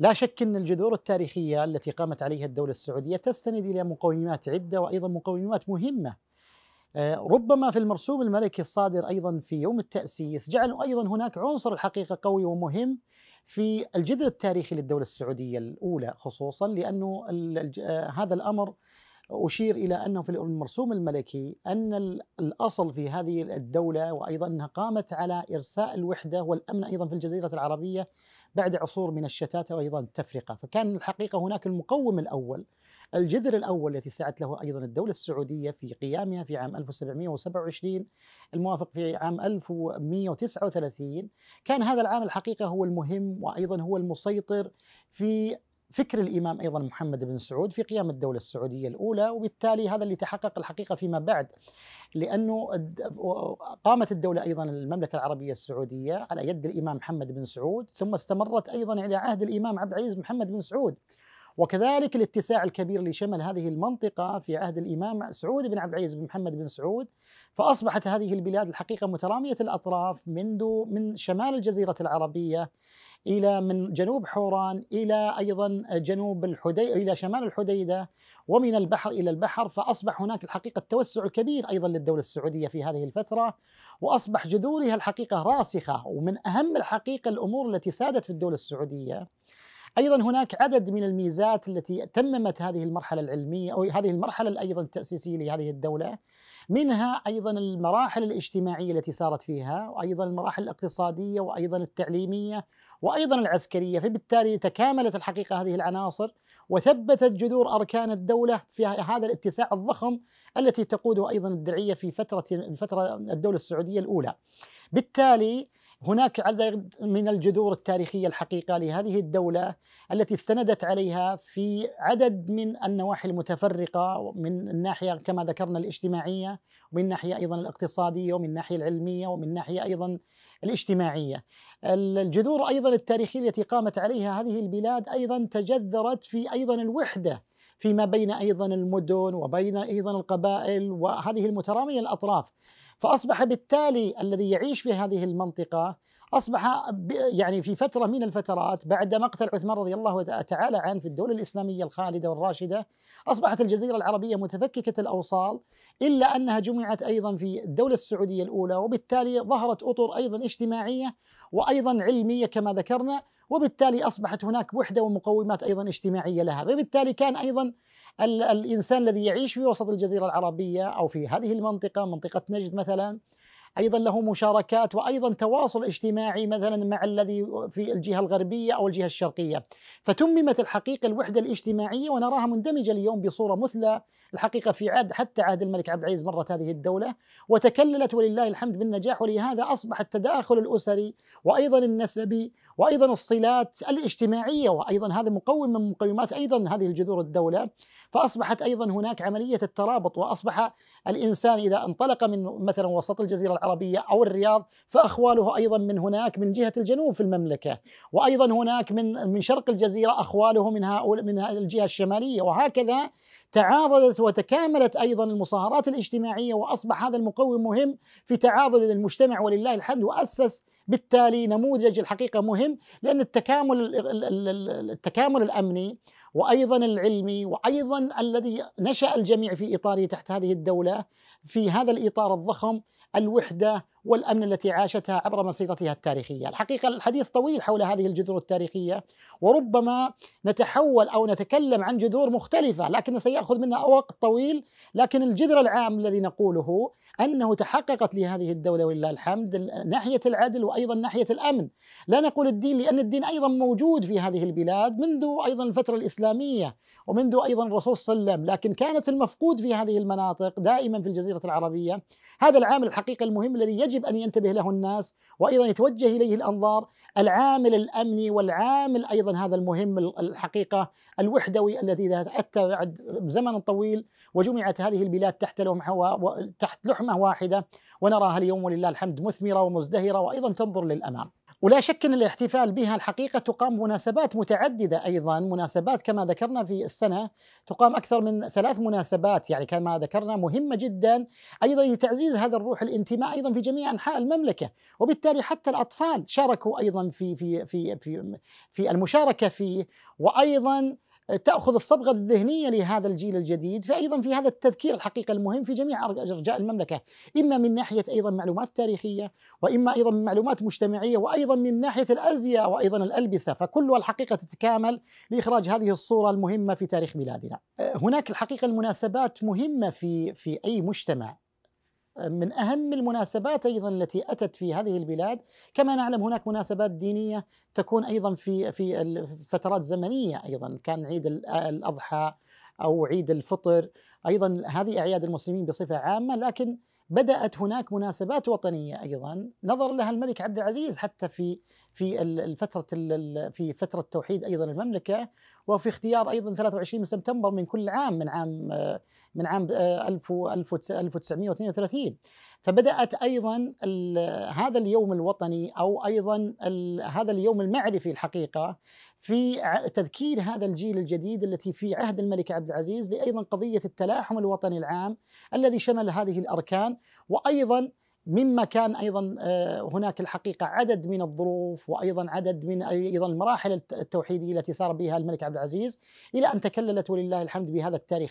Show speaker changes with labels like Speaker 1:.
Speaker 1: لا شك أن الجذور التاريخية التي قامت عليها الدولة السعودية تستند إلى مقومات عدة وأيضا مقومات مهمة آه، ربما في المرسوم الملكي الصادر أيضا في يوم التأسيس جعلوا أيضا هناك عنصر الحقيقة قوي ومهم في الجذر التاريخي للدولة السعودية الأولى خصوصا لأنه آه، هذا الأمر أشير إلى أنه في المرسوم الملكي أن الأصل في هذه الدولة وأيضا أنها قامت على إرساء الوحدة والأمن أيضا في الجزيرة العربية بعد عصور من الشتات وايضا التفرقه، فكان الحقيقه هناك المقوم الاول الجذر الاول التي سعت له ايضا الدوله السعوديه في قيامها في عام 1727 الموافق في عام 1139 كان هذا العام الحقيقه هو المهم وايضا هو المسيطر في فكر الإمام أيضا محمد بن سعود في قيام الدولة السعودية الأولى وبالتالي هذا اللي تحقق الحقيقة فيما بعد لأنه قامت الدولة أيضا المملكة العربية السعودية على يد الإمام محمد بن سعود ثم استمرت أيضا إلى عهد الإمام عبد العزيز محمد بن سعود وكذلك الاتساع الكبير لشمل هذه المنطقة في عهد الإمام سعود بن عبد العزيز بن محمد بن سعود فأصبحت هذه البلاد الحقيقة مترامية الأطراف منذ من شمال الجزيرة العربية إلى من جنوب حوران إلى أيضا جنوب الحدي إلى شمال الحديدة ومن البحر إلى البحر فأصبح هناك الحقيقة التوسع الكبير أيضا للدولة السعودية في هذه الفترة وأصبح جذورها الحقيقة راسخة ومن أهم الحقيقة الأمور التي سادت في الدولة السعودية ايضا هناك عدد من الميزات التي تممت هذه المرحله العلميه او هذه المرحله ايضا التاسيسيه لهذه الدوله منها ايضا المراحل الاجتماعيه التي سارت فيها وايضا المراحل الاقتصاديه وايضا التعليميه وايضا العسكريه فبالتالي تكاملت الحقيقه هذه العناصر وثبتت جذور اركان الدوله في هذا الاتساع الضخم التي تقوده ايضا الدرعيه في فتره فتره الدوله السعوديه الاولى بالتالي هناك عدد من الجذور التاريخية الحقيقة لهذه الدولة التي استندت عليها في عدد من النواحي المتفرقة من الناحية كما ذكرنا الاجتماعية ومن ناحية أيضا الاقتصادية ومن ناحية العلمية ومن ناحية أيضا الاجتماعية الجذور أيضا التاريخية التي قامت عليها هذه البلاد أيضا تجذرت في أيضا الوحدة فيما بين ايضا المدن وبين ايضا القبائل وهذه المتراميه الاطراف فاصبح بالتالي الذي يعيش في هذه المنطقه اصبح يعني في فتره من الفترات بعد مقتل عثمان رضي الله تعالى عنه في الدوله الاسلاميه الخالده والراشده اصبحت الجزيره العربيه متفككه الاوصال الا انها جمعت ايضا في الدوله السعوديه الاولى وبالتالي ظهرت اطر ايضا اجتماعيه وايضا علميه كما ذكرنا وبالتالي أصبحت هناك وحدة ومقومات أيضا اجتماعية لها فبالتالي كان أيضا الإنسان الذي يعيش في وسط الجزيرة العربية أو في هذه المنطقة منطقة نجد مثلا ايضا له مشاركات وايضا تواصل اجتماعي مثلا مع الذي في الجهه الغربيه او الجهه الشرقيه فتممت الحقيقه الوحده الاجتماعيه ونراها مندمجه اليوم بصوره مثلى الحقيقه في عهد حتى عهد الملك عبد العزيز مرت هذه الدوله وتكللت ولله الحمد بالنجاح ولهذا اصبح التداخل الاسري وايضا النسبي وايضا الصلات الاجتماعيه وايضا هذا مقوم من مقومات ايضا هذه الجذور الدوله فاصبحت ايضا هناك عمليه الترابط واصبح الانسان اذا انطلق من مثلا وسط الجزيره العربية أو الرياض فأخواله أيضا من هناك من جهة الجنوب في المملكة وأيضا هناك من من شرق الجزيرة أخواله من هؤلاء من الجهة الشمالية وهكذا تعاضدت وتكاملت أيضا المصاهرات الاجتماعية وأصبح هذا المقوم مهم في تعاضد المجتمع ولله الحمد وأسس بالتالي نموذج الحقيقة مهم لأن التكامل التكامل الأمني وايضا العلمي وايضا الذي نشا الجميع في ايطاليا تحت هذه الدوله في هذا الاطار الضخم الوحده والأمن التي عاشتها عبر مسيرتها التاريخية الحقيقة الحديث طويل حول هذه الجذور التاريخية وربما نتحول أو نتكلم عن جذور مختلفة لكن سيأخذ منا وقت طويل لكن الجذر العام الذي نقوله أنه تحققت لهذه الدولة ولله الحمد ناحية العدل وأيضا ناحية الأمن لا نقول الدين لأن الدين أيضا موجود في هذه البلاد منذ أيضا الفترة الإسلامية ومنذ أيضا الرسول صلى الله عليه وسلم لكن كانت المفقود في هذه المناطق دائما في الجزيرة العربية هذا العامل الحقيقة المهم الذي يجب أن ينتبه له الناس وأيضا يتوجه إليه الأنظار العامل الأمني والعامل أيضا هذا المهم الحقيقة الوحدوي الذي إذا بعد زمن طويل وجمعت هذه البلاد تحت تحت لحمة واحدة ونراها اليوم ولله الحمد مثمرة ومزدهرة وأيضا تنظر للأمام ولا شك ان الاحتفال بها الحقيقه تقام مناسبات متعدده ايضا مناسبات كما ذكرنا في السنه تقام اكثر من ثلاث مناسبات يعني كما ذكرنا مهمه جدا ايضا لتعزيز هذا الروح الانتماء ايضا في جميع انحاء المملكه وبالتالي حتى الاطفال شاركوا ايضا في في في في, في المشاركه فيه وايضا تاخذ الصبغه الذهنيه لهذا الجيل الجديد فايضا في هذا التذكير الحقيقه المهم في جميع ارجاء المملكه اما من ناحيه ايضا معلومات تاريخيه واما ايضا من معلومات مجتمعيه وايضا من ناحيه الازياء وايضا الالبسه فكلها الحقيقه تتكامل لاخراج هذه الصوره المهمه في تاريخ بلادنا أه، هناك الحقيقه المناسبات مهمه في في اي مجتمع من اهم المناسبات ايضا التي اتت في هذه البلاد، كما نعلم هناك مناسبات دينيه تكون ايضا في في فترات زمنيه ايضا، كان عيد الاضحى او عيد الفطر، ايضا هذه اعياد المسلمين بصفه عامه لكن بدأت هناك مناسبات وطنية أيضا نظر لها الملك عبد العزيز حتى في في الفترة في فترة توحيد أيضا المملكة وفي اختيار أيضا 23 من سبتمبر من كل عام من عام من عام 1932 آه، فبدات ايضا هذا اليوم الوطني او ايضا هذا اليوم المعرفي الحقيقه في تذكير هذا الجيل الجديد التي في عهد الملك عبد العزيز لايضا قضيه التلاحم الوطني العام الذي شمل هذه الاركان وايضا مما كان ايضا آه، هناك الحقيقه عدد من الظروف وايضا عدد من ايضا المراحل التوحيديه التي سار بها الملك عبد العزيز الى ان تكللت ولله الحمد بهذا التاريخ